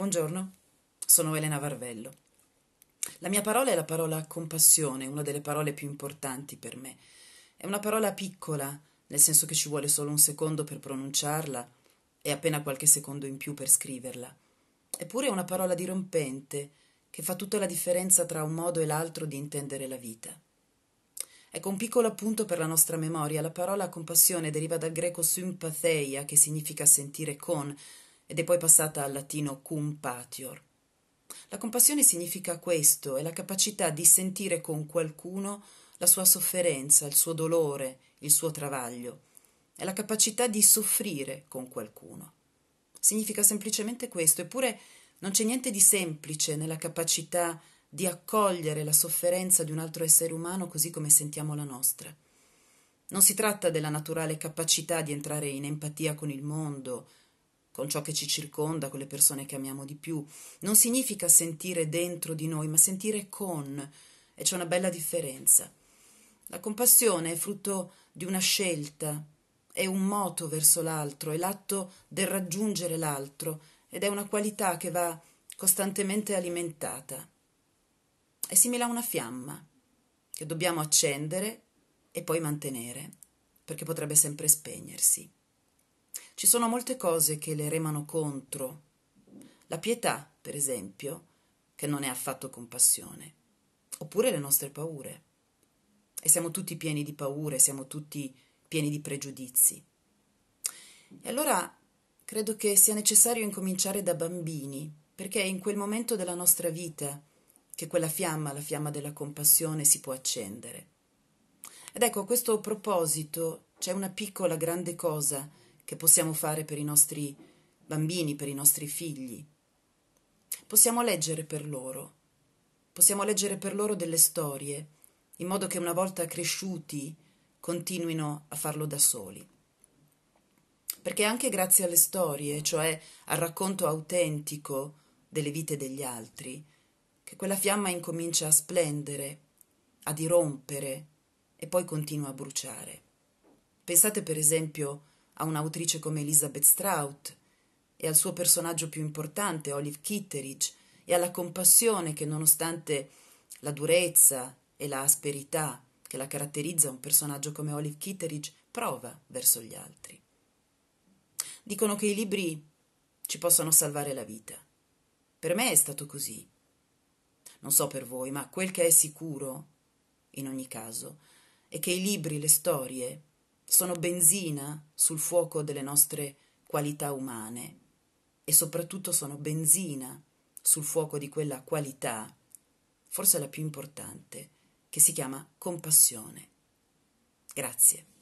Buongiorno, sono Elena Varvello. La mia parola è la parola compassione, una delle parole più importanti per me. È una parola piccola, nel senso che ci vuole solo un secondo per pronunciarla e appena qualche secondo in più per scriverla. Eppure è una parola dirompente che fa tutta la differenza tra un modo e l'altro di intendere la vita. Ecco un piccolo appunto per la nostra memoria. La parola compassione deriva dal greco sympatheia, che significa sentire con, ed è poi passata al latino cum patior. La compassione significa questo, è la capacità di sentire con qualcuno la sua sofferenza, il suo dolore, il suo travaglio, è la capacità di soffrire con qualcuno. Significa semplicemente questo, eppure non c'è niente di semplice nella capacità di accogliere la sofferenza di un altro essere umano così come sentiamo la nostra. Non si tratta della naturale capacità di entrare in empatia con il mondo, con ciò che ci circonda, con le persone che amiamo di più. Non significa sentire dentro di noi, ma sentire con, e c'è una bella differenza. La compassione è frutto di una scelta, è un moto verso l'altro, è l'atto del raggiungere l'altro ed è una qualità che va costantemente alimentata. È simile a una fiamma che dobbiamo accendere e poi mantenere, perché potrebbe sempre spegnersi. Ci sono molte cose che le remano contro. La pietà, per esempio, che non è affatto compassione. Oppure le nostre paure. E siamo tutti pieni di paure, siamo tutti pieni di pregiudizi. E allora credo che sia necessario incominciare da bambini, perché è in quel momento della nostra vita che quella fiamma, la fiamma della compassione, si può accendere. Ed ecco, a questo proposito c'è una piccola grande cosa che possiamo fare per i nostri bambini, per i nostri figli. Possiamo leggere per loro, possiamo leggere per loro delle storie, in modo che una volta cresciuti continuino a farlo da soli. Perché anche grazie alle storie, cioè al racconto autentico delle vite degli altri, che quella fiamma incomincia a splendere, a dirompere e poi continua a bruciare. Pensate per esempio a un'autrice come Elizabeth Strout e al suo personaggio più importante, Olive Kitteridge, e alla compassione che, nonostante la durezza e la asperità che la caratterizza un personaggio come Olive Kitteridge, prova verso gli altri. Dicono che i libri ci possono salvare la vita. Per me è stato così. Non so per voi, ma quel che è sicuro, in ogni caso, è che i libri, le storie, sono benzina sul fuoco delle nostre qualità umane e soprattutto sono benzina sul fuoco di quella qualità, forse la più importante, che si chiama compassione. Grazie.